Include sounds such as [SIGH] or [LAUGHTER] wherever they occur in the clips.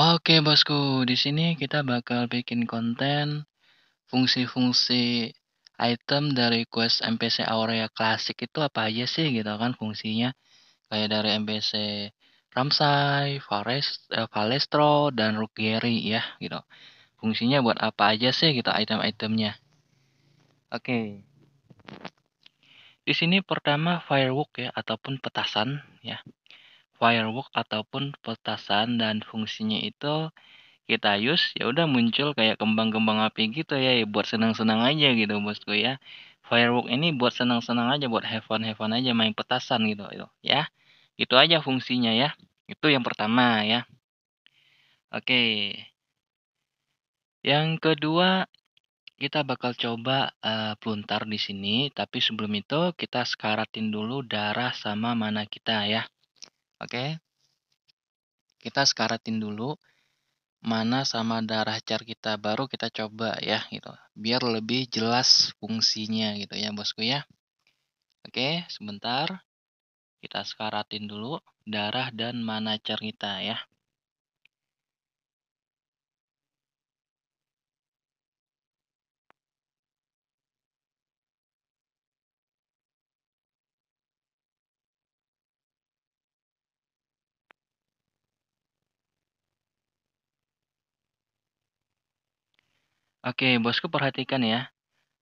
Oke bosku, di sini kita bakal bikin konten fungsi-fungsi item dari quest MPC Aurea klasik itu apa aja sih gitu kan fungsinya kayak dari MPC Ramsay, Valest, eh, dan Ruggieri ya gitu. Fungsinya buat apa aja sih gitu item-itemnya? Oke. Di sini pertama firework ya ataupun petasan ya firework ataupun petasan dan fungsinya itu kita use ya udah muncul kayak kembang-kembang api gitu ya, ya buat senang-senang aja gitu bosku ya firework ini buat senang-senang aja buat have fun have fun aja main petasan gitu itu ya itu aja fungsinya ya itu yang pertama ya oke yang kedua kita bakal coba uh, eh, peluntar di sini tapi sebelum itu kita sekaratin dulu darah sama mana kita ya Oke. Kita sekaratin dulu mana sama darah cair kita baru kita coba ya gitu. Biar lebih jelas fungsinya gitu ya bosku ya. Oke, sebentar. Kita sekaratin dulu darah dan mana cair kita ya. Oke, Bosku perhatikan ya.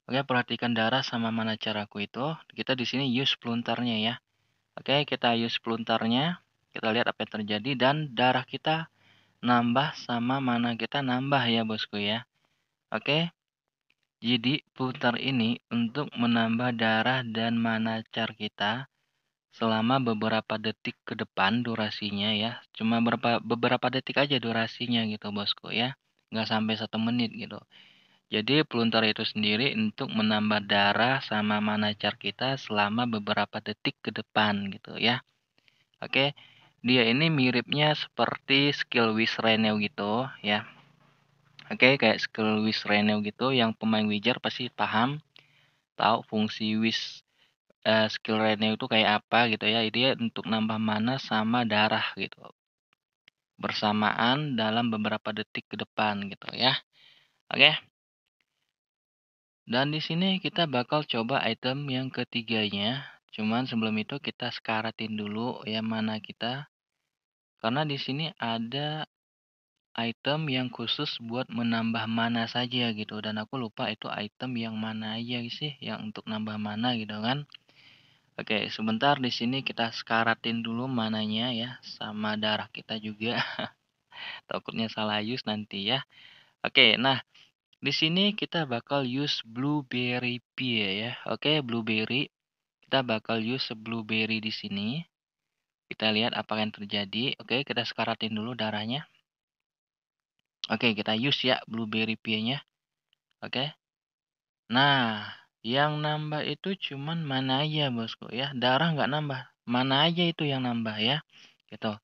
Oke, perhatikan darah sama mana caraku itu. Kita di sini use peluntarnya ya. Oke, kita use peluntarnya. Kita lihat apa yang terjadi dan darah kita nambah sama mana kita nambah ya, Bosku ya. Oke. Jadi putar ini untuk menambah darah dan mana manacar kita selama beberapa detik ke depan durasinya ya. Cuma beberapa, beberapa detik aja durasinya gitu bosku ya. Nggak sampai satu menit gitu. Jadi peluntar itu sendiri untuk menambah darah sama manacar kita selama beberapa detik ke depan gitu ya. Oke, dia ini miripnya seperti skill wish Renew gitu ya. Oke, kayak skill wish Renew gitu yang pemain Wizard pasti paham tahu fungsi wish eh, uh, skill Renew itu kayak apa gitu ya. Dia untuk nambah mana sama darah gitu bersamaan dalam beberapa detik ke depan gitu ya. Oke. Okay. Dan di sini kita bakal coba item yang ketiganya. Cuman sebelum itu kita sekaratin dulu ya mana kita. Karena di sini ada item yang khusus buat menambah mana saja gitu. Dan aku lupa itu item yang mana aja sih yang untuk nambah mana gitu kan. Oke, sebentar di sini kita sekaratin dulu mananya ya sama darah kita juga. [LAUGHS] Takutnya salah use nanti ya. Oke, nah di sini kita bakal use blueberry pie ya. Oke, blueberry. Kita bakal use blueberry di sini. Kita lihat apa yang terjadi. Oke, kita sekaratin dulu darahnya. Oke, kita use ya blueberry pie-nya. Oke. Nah, yang nambah itu cuman mana aja bosku ya. Darah nggak nambah. Mana aja itu yang nambah ya. Gitu.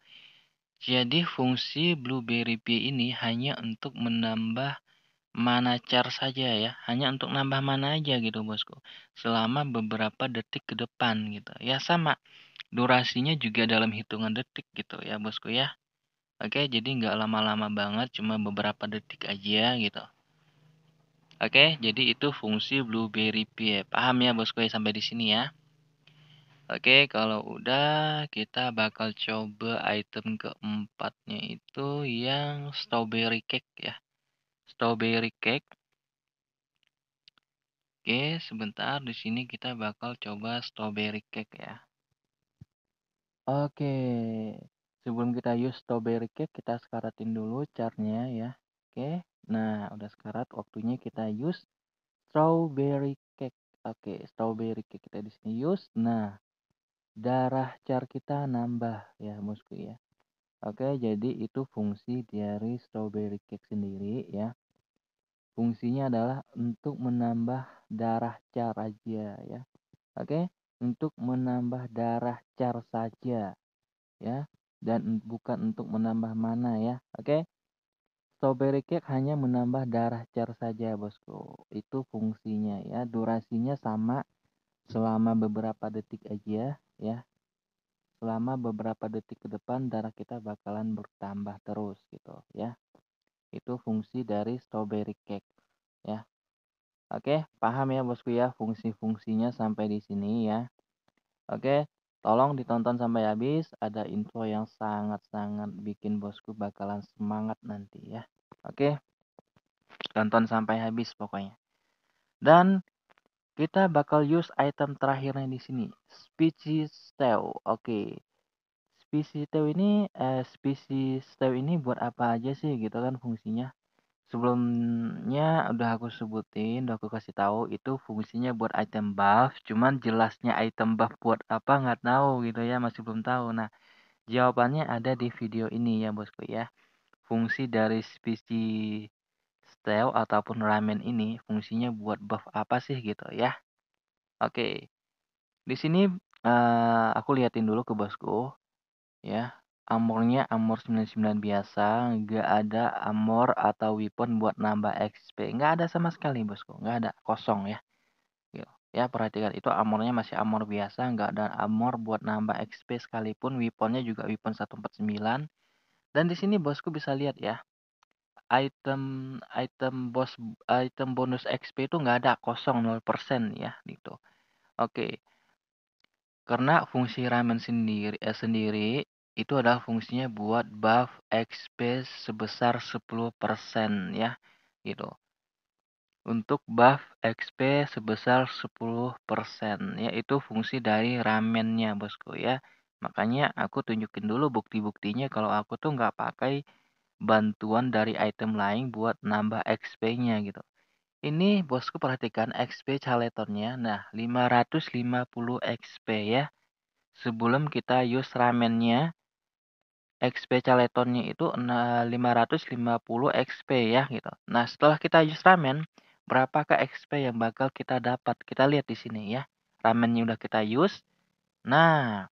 Jadi fungsi blueberry pie ini hanya untuk menambah mana char saja ya, hanya untuk nambah mana aja gitu bosku, selama beberapa detik ke depan gitu. Ya sama, durasinya juga dalam hitungan detik gitu ya bosku ya. Oke, jadi nggak lama-lama banget, cuma beberapa detik aja gitu. Oke, jadi itu fungsi blueberry pie. Paham ya bosku ya sampai di sini ya. Oke, kalau udah kita bakal coba item keempatnya itu yang strawberry cake ya strawberry cake. Oke, sebentar di sini kita bakal coba strawberry cake ya. Oke, sebelum kita use strawberry cake, kita sekaratin dulu carnya ya. Oke, nah udah sekarat, waktunya kita use strawberry cake. Oke, strawberry cake kita di sini use. Nah, darah char kita nambah ya, musku ya. Oke, jadi itu fungsi dari strawberry cake sendiri ya. Fungsinya adalah untuk menambah darah car aja ya. Oke, untuk menambah darah car saja ya dan bukan untuk menambah mana ya. Oke. Strawberry cake hanya menambah darah car saja, Bosku. Itu fungsinya ya. Durasinya sama selama beberapa detik aja ya selama beberapa detik ke depan darah kita bakalan bertambah terus gitu ya itu fungsi dari strawberry cake ya oke paham ya bosku ya fungsi-fungsinya sampai di sini ya oke tolong ditonton sampai habis ada info yang sangat-sangat bikin bosku bakalan semangat nanti ya oke tonton sampai habis pokoknya dan kita bakal use item terakhirnya di sini, species tail. Oke. Okay. Species tail ini eh, species tail ini buat apa aja sih gitu kan fungsinya? Sebelumnya udah aku sebutin, udah aku kasih tahu itu fungsinya buat item buff, cuman jelasnya item buff buat apa nggak tahu gitu ya, masih belum tahu. Nah, jawabannya ada di video ini ya, Bosku ya. Fungsi dari species stew ataupun ramen ini fungsinya buat buff apa sih gitu ya. Oke. Di sini uh, aku liatin dulu ke bosku ya. amornya amor 99 biasa, nggak ada amor atau weapon buat nambah XP, nggak ada sama sekali bosku, nggak ada kosong ya. Gitu. Ya perhatikan itu amornya masih amor biasa, nggak ada amor buat nambah XP sekalipun, weaponnya juga weapon 149. Dan di sini bosku bisa lihat ya, Item item bos item bonus XP itu nggak ada, kosong 0% ya gitu. Oke. Karena fungsi ramen sendiri eh, sendiri itu adalah fungsinya buat buff XP sebesar 10% ya gitu. Untuk buff XP sebesar 10% ya itu fungsi dari ramennya bosku ya. Makanya aku tunjukin dulu bukti-buktinya kalau aku tuh nggak pakai bantuan dari item lain buat nambah XP-nya gitu. Ini bosku perhatikan XP chaletonnya. Nah, 550 XP ya. Sebelum kita use ramennya, XP chaletonnya itu 550 nah, XP ya gitu. Nah, setelah kita use ramen, berapakah XP yang bakal kita dapat? Kita lihat di sini ya. Ramennya udah kita use. Nah,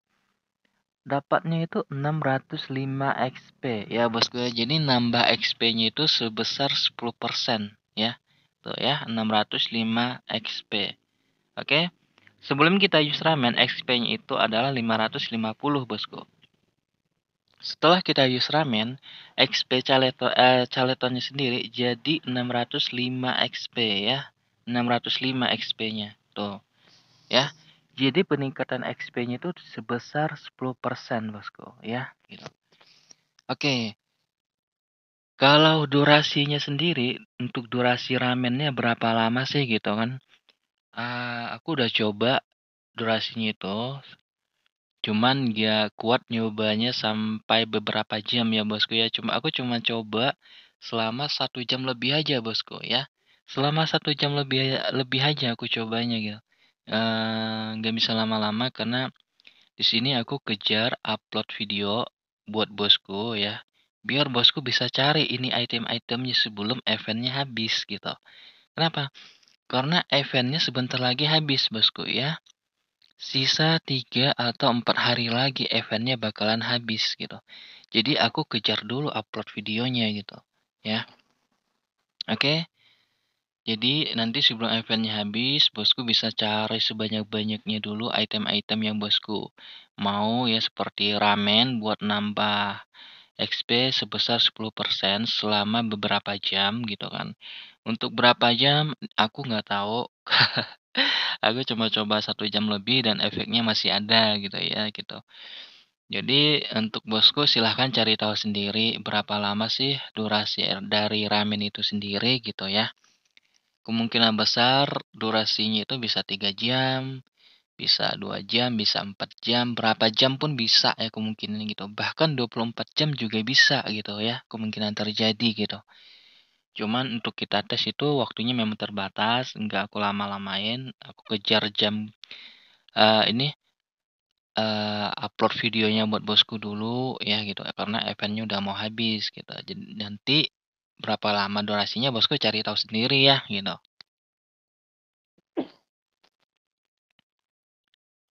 Dapatnya itu 605 XP ya bosku. Ya. Jadi nambah XP-nya itu sebesar 10% ya. Tuh ya, 605 XP. Oke. Sebelum kita use ramen, XP-nya itu adalah 550 bosku. Setelah kita use ramen, XP caleto, eh, caletonnya sendiri jadi 605 XP ya. 605 XP-nya. Tuh. Ya. Jadi peningkatan XP-nya itu sebesar 10% bosku ya gitu. Oke. Kalau durasinya sendiri untuk durasi ramennya berapa lama sih gitu kan? Uh, aku udah coba durasinya itu cuman gak ya kuat nyobanya sampai beberapa jam ya bosku ya cuma aku cuma coba selama satu jam lebih aja bosku ya selama satu jam lebih lebih aja aku cobanya gitu nggak eh, nggak bisa lama-lama karena di sini aku kejar upload video buat bosku ya, biar bosku bisa cari ini item-itemnya sebelum eventnya habis gitu. Kenapa? Karena eventnya sebentar lagi habis bosku ya. Sisa tiga atau empat hari lagi eventnya bakalan habis gitu. Jadi aku kejar dulu upload videonya gitu ya. Oke. Jadi nanti sebelum eventnya habis, bosku bisa cari sebanyak-banyaknya dulu item-item yang bosku mau ya seperti ramen buat nambah XP sebesar 10% selama beberapa jam gitu kan. Untuk berapa jam aku nggak tahu. [LAUGHS] aku cuma coba satu jam lebih dan efeknya masih ada gitu ya gitu. Jadi untuk bosku silahkan cari tahu sendiri berapa lama sih durasi er, dari ramen itu sendiri gitu ya. Kemungkinan besar durasinya itu bisa tiga jam, bisa dua jam, bisa empat jam, berapa jam pun bisa ya kemungkinan gitu. Bahkan 24 jam juga bisa gitu ya, kemungkinan terjadi gitu. Cuman untuk kita tes itu waktunya memang terbatas, nggak aku lama-lamain, aku kejar jam uh, ini uh, upload videonya buat bosku dulu ya gitu karena eventnya udah mau habis gitu jadi nanti Berapa lama durasinya Bosku cari tahu sendiri ya, gitu.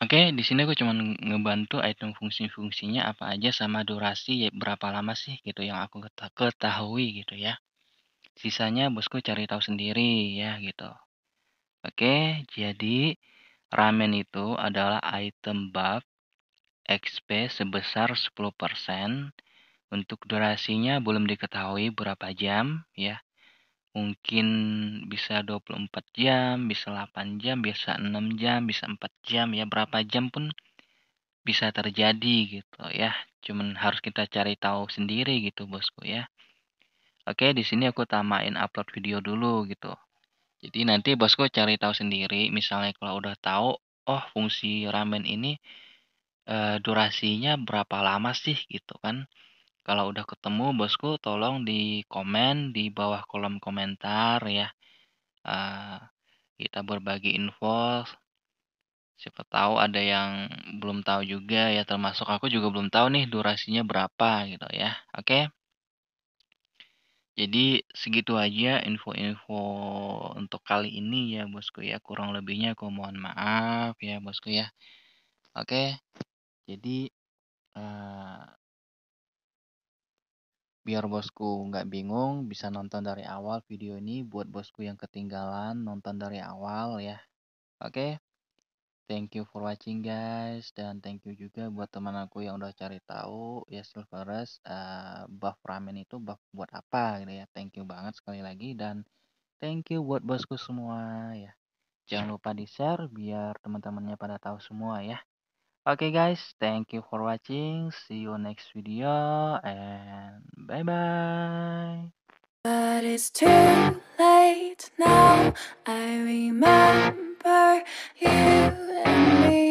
Oke, di sini aku cuman ngebantu item fungsi-fungsinya apa aja sama durasi ya, berapa lama sih gitu yang aku ketahui gitu ya. Sisanya bosku cari tahu sendiri ya gitu. Oke, jadi ramen itu adalah item buff XP sebesar 10% untuk durasinya belum diketahui berapa jam ya. Mungkin bisa 24 jam, bisa 8 jam, bisa 6 jam, bisa 4 jam ya. Berapa jam pun bisa terjadi gitu ya. Cuman harus kita cari tahu sendiri gitu bosku ya. Oke, di sini aku tamain upload video dulu gitu. Jadi nanti bosku cari tahu sendiri, misalnya kalau udah tahu, oh fungsi ramen ini e, durasinya berapa lama sih gitu kan. Kalau udah ketemu bosku tolong di komen di bawah kolom komentar ya. Uh, kita berbagi info, siapa tahu ada yang belum tahu juga ya termasuk aku juga belum tahu nih durasinya berapa gitu ya, oke? Jadi segitu aja info-info untuk kali ini ya bosku ya, kurang lebihnya aku mohon maaf ya bosku ya. Oke, jadi, uh, Biar bosku nggak bingung, bisa nonton dari awal video ini buat bosku yang ketinggalan nonton dari awal ya. Oke, okay? thank you for watching guys, dan thank you juga buat teman aku yang udah cari tahu ya Silverus uh, eh, buff ramen itu buff buat apa gitu ya. Thank you banget sekali lagi dan thank you buat bosku semua ya. Jangan lupa di share biar teman-temannya pada tahu semua ya. Okay, guys, thank you for watching. See you next video, and bye bye. But it's too late now. I remember you and me.